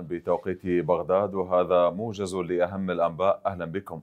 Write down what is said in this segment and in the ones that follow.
بتوقيت بغداد وهذا موجز لأهم الأنباء أهلا بكم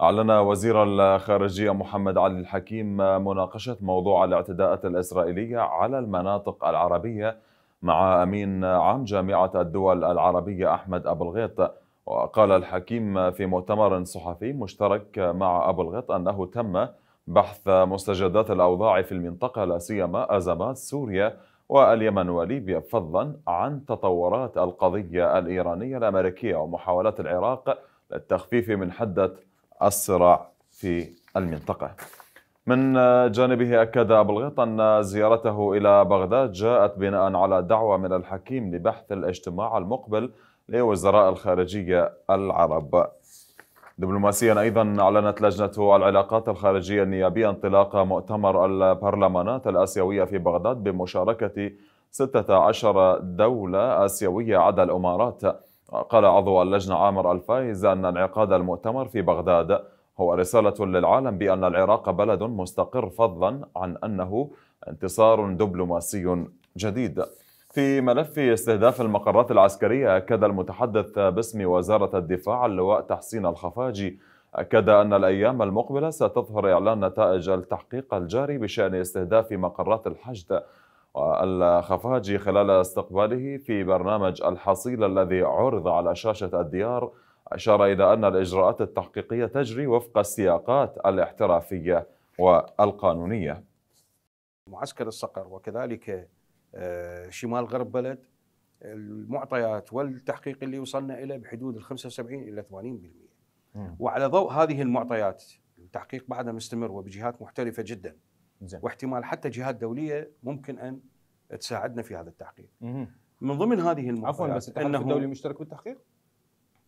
أعلن وزير الخارجية محمد علي الحكيم مناقشة موضوع الاعتداءات الإسرائيلية على المناطق العربية مع أمين عام جامعة الدول العربية أحمد أبو الغيط وقال الحكيم في مؤتمر صحفي مشترك مع أبو الغيط أنه تم بحث مستجدات الأوضاع في المنطقة لا سيما أزمات سوريا واليمن وليبيا فضلا عن تطورات القضية الإيرانية الأمريكية ومحاولات العراق للتخفيف من حدة الصراع في المنطقة من جانبه أكد أبو الغيط أن زيارته إلى بغداد جاءت بناء على دعوة من الحكيم لبحث الاجتماع المقبل لوزراء الخارجية العرب دبلوماسيا أيضا أعلنت لجنة العلاقات الخارجية النيابية انطلاق مؤتمر البرلمانات الآسيوية في بغداد بمشاركة 16 دولة آسيوية عدا الإمارات قال عضو اللجنة عامر الفايز أن انعقاد المؤتمر في بغداد هو رسالة للعالم بأن العراق بلد مستقر فضلا عن أنه انتصار دبلوماسي جديد في ملف استهداف المقرات العسكرية أكد المتحدث باسم وزارة الدفاع اللواء تحسين الخفاجي أكد أن الأيام المقبلة ستظهر إعلان نتائج التحقيق الجاري بشأن استهداف مقرات الحشد الخفاجي خلال استقباله في برنامج الحصيلة الذي عرض على شاشة الديار أشار إلى أن الإجراءات التحقيقية تجري وفق السياقات الاحترافية والقانونية معسكر الصقر وكذلك آه، شمال غرب بلد المعطيات والتحقيق اللي وصلنا اليه بحدود ال 75 الى 80% وعلى ضوء هذه المعطيات التحقيق بعدها مستمر وبجهات محترفه جدا زين. واحتمال حتى جهات دوليه ممكن ان تساعدنا في هذا التحقيق مم. من ضمن هذه المعطيات عفوا بس أنه الدولي مشترك بالتحقيق؟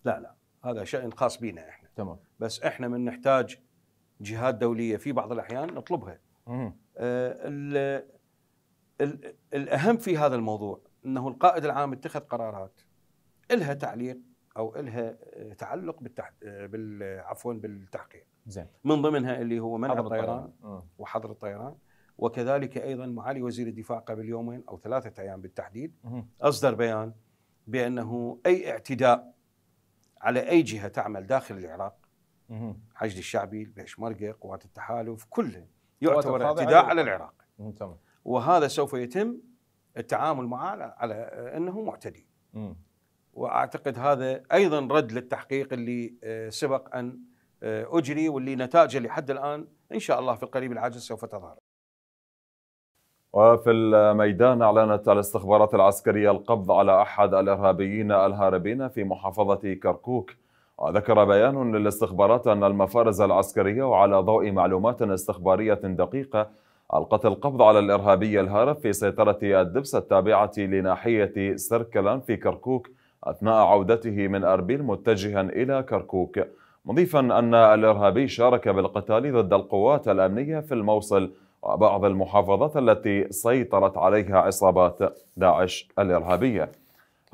لا لا هذا شان خاص بنا احنا تمام بس احنا من نحتاج جهات دوليه في بعض الاحيان نطلبها آه الاهم في هذا الموضوع انه القائد العام اتخذ قرارات الها تعليق او الها تعلق بالتح... بال عفوا بالتحقيق زين من ضمنها اللي هو منع الطيران آه. وحظر الطيران وكذلك ايضا معالي وزير الدفاع قبل يومين او ثلاثه ايام بالتحديد اصدر بيان بانه اي اعتداء على اي جهه تعمل داخل العراق حشد الشعبي البيشمركه قوات التحالف كله يعتبر اعتداء على العراق تمام وهذا سوف يتم التعامل معه على انه معتدي. م. واعتقد هذا ايضا رد للتحقيق اللي آه، سبق ان آه، اجري واللي نتائجه لحد الان ان شاء الله في القريب العاجل سوف تظهر. وفي الميدان أعلنت الاستخبارات العسكرية القبض على أحد الإرهابيين الهاربين في محافظة كركوك وذكر بيان للاستخبارات أن المفارز العسكرية وعلى ضوء معلومات استخبارية دقيقة ألقت القبض على الإرهابي الهارب في سيطرة الدبس التابعة لناحية سيركلان في كركوك أثناء عودته من أربيل متجها إلى كركوك مضيفا أن الإرهابي شارك بالقتال ضد القوات الأمنية في الموصل وبعض المحافظات التي سيطرت عليها عصابات داعش الإرهابية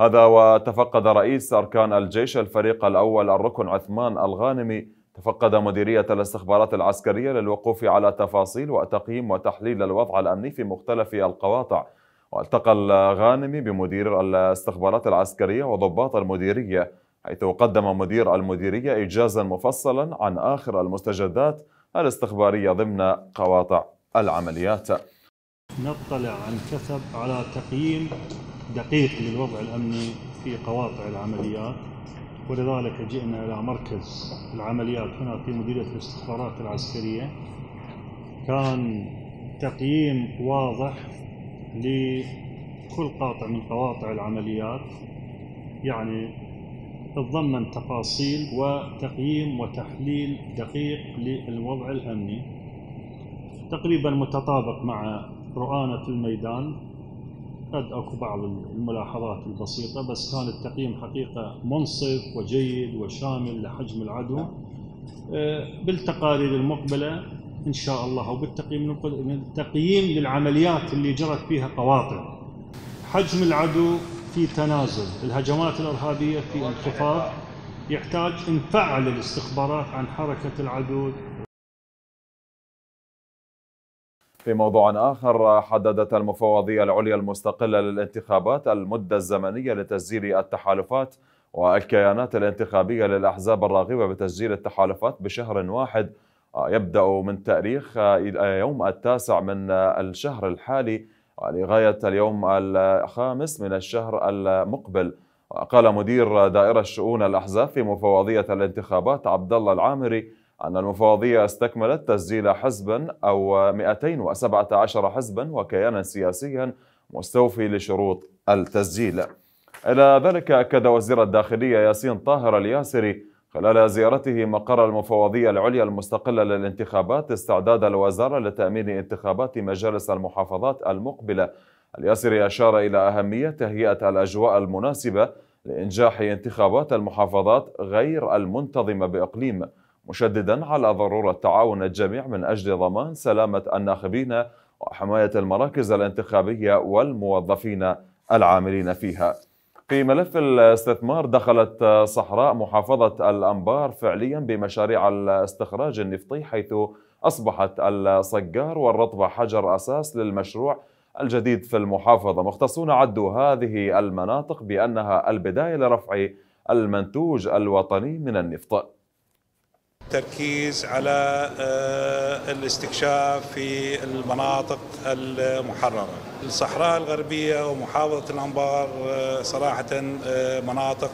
هذا وتفقد رئيس أركان الجيش الفريق الأول الركن عثمان الغانمي تفقد مديرية الاستخبارات العسكرية للوقوف على تفاصيل وتقييم وتحليل الوضع الأمني في مختلف القواطع والتقى الغانمي بمدير الاستخبارات العسكرية وضباط المديرية حيث قدم مدير المديرية إجازا مفصلا عن آخر المستجدات الاستخبارية ضمن قواطع العمليات نطلع عن كثب على تقييم دقيق للوضع الأمني في قواطع العمليات ولذلك جئنا إلى مركز العمليات هنا في مديرية الاستخبارات العسكرية كان تقييم واضح لكل قاطع من قواطع العمليات يعني تضمن تفاصيل وتقييم وتحليل دقيق للوضع الأمني تقريبا متطابق مع رؤانة الميدان قد اكو بعض الملاحظات البسيطه بس كان التقييم حقيقه منصف وجيد وشامل لحجم العدوى آه، بالتقارير المقبله ان شاء الله وبالتقييم التقييم للعمليات اللي جرت فيها قواطع حجم العدو في تنازل الهجمات الارهابيه في انخفاض يحتاج نفعل الاستخبارات عن حركه العدو في موضوع آخر حددت المفوضية العليا المستقلة للانتخابات المدة الزمنية لتسجيل التحالفات والكيانات الانتخابية للأحزاب الراغبة بتسجيل التحالفات بشهر واحد آه، يبدأ من تاريخ آه، يوم التاسع من آه، الشهر الحالي لغاية اليوم الخامس من الشهر المقبل قال مدير دائرة شؤون الأحزاب في مفوضية الانتخابات عبد الله العامري أن المفوضية استكملت تسجيل حزبا أو 217 حزبا وكيانا سياسيا مستوفي لشروط التسجيل إلى ذلك أكد وزير الداخلية ياسين طاهر الياسري خلال زيارته مقر المفوضية العليا المستقلة للانتخابات استعداد الوزارة لتأمين انتخابات مجالس المحافظات المقبلة الياسري أشار إلى أهمية تهيئة الأجواء المناسبة لإنجاح انتخابات المحافظات غير المنتظمة بإقليم مشددا على ضرورة تعاون الجميع من أجل ضمان سلامة الناخبين وحماية المراكز الانتخابية والموظفين العاملين فيها في ملف الاستثمار دخلت صحراء محافظة الأنبار فعليا بمشاريع الاستخراج النفطي حيث أصبحت الصقار والرطبة حجر أساس للمشروع الجديد في المحافظة مختصون عدوا هذه المناطق بأنها البداية لرفع المنتوج الوطني من النفط التركيز على آه، الاستكشاف في المناطق المحررة الصحراء الغربية ومحافظة الأنبار آه، صراحة آه، مناطق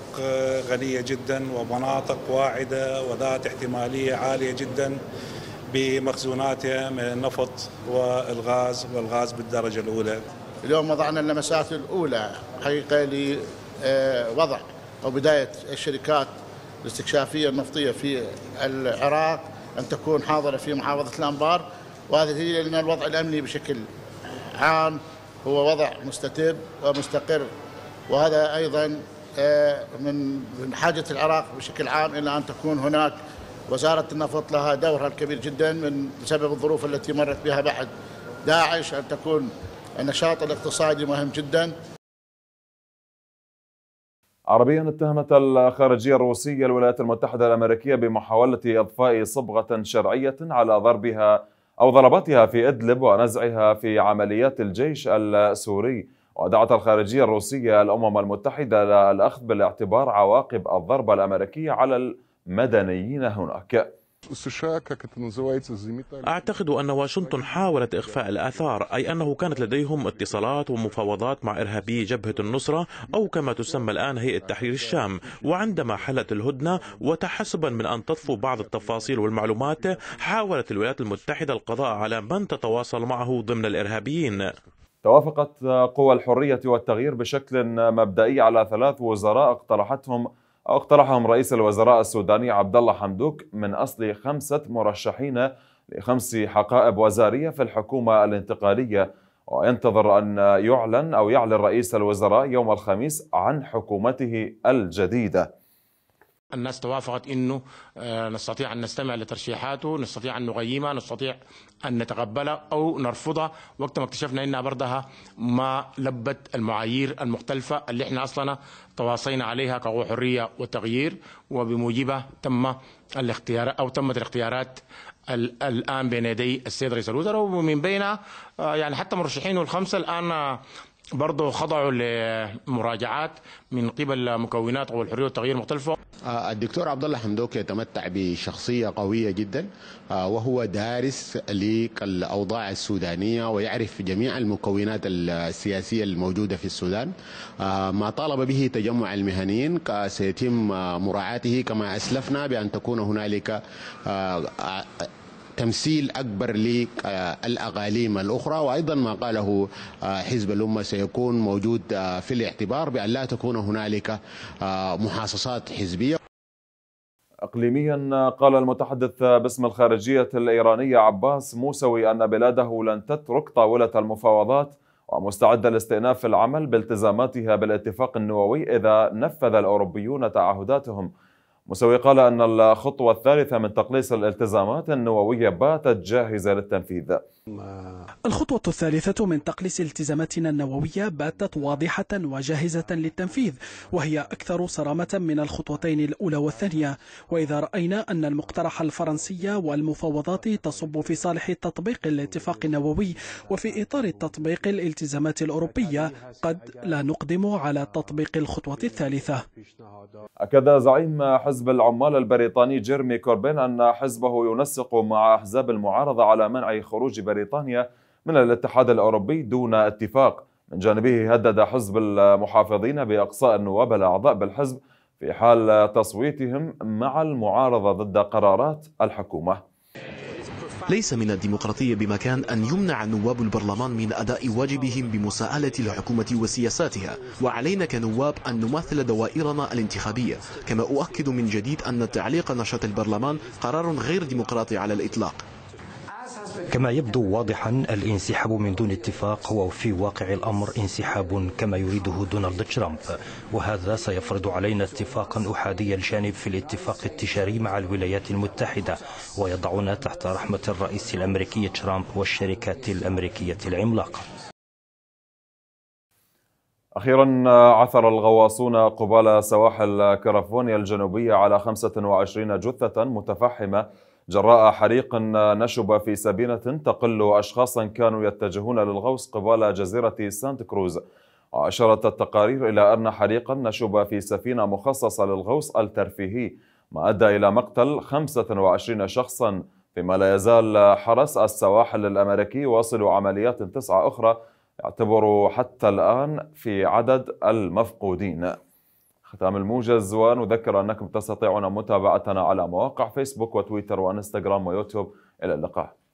غنية جدا ومناطق واعدة وذات احتمالية عالية جدا بمخزوناتها من النفط والغاز والغاز بالدرجة الأولى اليوم وضعنا اللمسات الأولى حقيقة لوضع أو بداية الشركات الاستكشافيه النفطيه في العراق ان تكون حاضره في محافظه الانبار وهذه هي لان الوضع الامني بشكل عام هو وضع مستتب ومستقر وهذا ايضا آه، من حاجه العراق بشكل عام الى ان تكون هناك وزاره النفط لها دورها الكبير جدا من بسبب الظروف التي مرت بها بعد داعش ان تكون النشاط الاقتصادي مهم جدا عربيا اتهمت الخارجية الروسية الولايات المتحدة الأمريكية بمحاولة إضفاء صبغة شرعية على ضربها أو ضرباتها في إدلب ونزعها في عمليات الجيش السوري ودعت الخارجية الروسية الأمم المتحدة للأخذ بالاعتبار عواقب الضربة الأمريكية على المدنيين هناك أعتقد أن واشنطن حاولت إخفاء الآثار أي أنه كانت لديهم اتصالات ومفاوضات مع إرهابي جبهة النصرة أو كما تسمى الآن هيئة تحرير الشام وعندما حلت الهدنة وتحسبا من أن تطفو بعض التفاصيل والمعلومات حاولت الولايات المتحدة القضاء على من تتواصل معه ضمن الإرهابيين توافقت قوى الحرية والتغيير بشكل مبدئي على ثلاث وزراء اقترحتهم اقترحهم رئيس الوزراء السوداني عبد الله حمدوك من أصل خمسة مرشحين لخمس حقائب وزارية في الحكومة الانتقالية وينتظر أن يعلن أو يعلن رئيس الوزراء يوم الخميس عن حكومته الجديدة الناس توافقت انه آه، نستطيع ان نستمع لترشيحاته، نستطيع ان نقيمها، نستطيع ان نتقبلها او نرفضها، وقت ما اكتشفنا انها برضها ما لبت المعايير المختلفه اللي احنا اصلا تواصينا عليها كقوى حريه وتغيير وبموجبها تم الاختيار او تمت الاختيارات الان بين يدي السيد رئيس الوزراء ومن بينها آه، يعني حتى مرشحينه الخمسه الان آه، برضه خضعوا لمراجعات من قبل مكونات قوى الحريه والتغيير المختلفه آه، الدكتور عبد الله حمدوك يتمتع بشخصيه قويه جدا آه، وهو دارس للاوضاع السودانيه ويعرف جميع المكونات السياسيه الموجوده في السودان آه، ما طالب به تجمع المهنيين سيتم مراعاته كما اسلفنا بان تكون هنالك تمثيل أكبر للأغاليم الأخرى وأيضا ما قاله آه، حزب الأمة سيكون موجود آه، في الاعتبار بأن لا تكون هنالك آه، محاصصات حزبية اقليميا قال المتحدث باسم الخارجيه الايرانيه عباس موسوي ان بلاده لن تترك طاوله المفاوضات ومستعده لاستئناف العمل بالتزاماتها بالاتفاق النووي اذا نفذ الاوروبيون تعهداتهم مسوي قال أن الخطوة الثالثة من تقليص الالتزامات النووية باتت جاهزة للتنفيذ الخطوة الثالثة من تقليص التزاماتنا النووية باتت واضحة وجاهزة للتنفيذ وهي أكثر صرامة من الخطوتين الأولى والثانية وإذا رأينا أن المقترح الفرنسي والمفاوضات تصب في صالح تطبيق الاتفاق النووي وفي إطار تطبيق الالتزامات الأوروبية قد لا نقدم على تطبيق الخطوة الثالثة أكد زعيم حزب حزب العمال البريطاني جيرمي كوربين أن حزبه ينسق مع أحزاب المعارضة على منع خروج بريطانيا من الاتحاد الأوروبي دون اتفاق من جانبه هدد حزب المحافظين بإقصاء النواب الأعضاء بالحزب في حال تصويتهم مع المعارضة ضد قرارات الحكومة ليس من الديمقراطية بمكان أن يمنع نواب البرلمان من أداء واجبهم بمساءلة الحكومة وسياساتها وعلينا كنواب أن نمثل دوائرنا الانتخابية كما أؤكد من جديد أن تعليق نشاط البرلمان قرار غير ديمقراطي على الإطلاق كما يبدو واضحا الانسحاب من دون اتفاق هو في واقع الأمر انسحاب كما يريده دونالد ترامب وهذا سيفرض علينا اتفاقا أحادي الجانب في الاتفاق التجاري مع الولايات المتحدة ويضعنا تحت رحمة الرئيس الأمريكي ترامب والشركات الأمريكية العملاقة أخيرا عثر الغواصون قبال سواحل كاليفورنيا الجنوبية على 25 جثة متفحمة جراء حريق نشب في سفينة تقل أشخاصا كانوا يتجهون للغوص قبال جزيرة سانت كروز وأشارت التقارير إلى أن حريقا نشب في سفينة مخصصة للغوص الترفيهي ما أدى إلى مقتل 25 شخصا فيما لا يزال حرس السواحل الأمريكي واصل عمليات تسعة أخرى يعتبر حتى الآن في عدد المفقودين ختام الموجز ونذكر أنكم تستطيعون متابعتنا على مواقع فيسبوك وتويتر وانستغرام ويوتيوب إلى اللقاء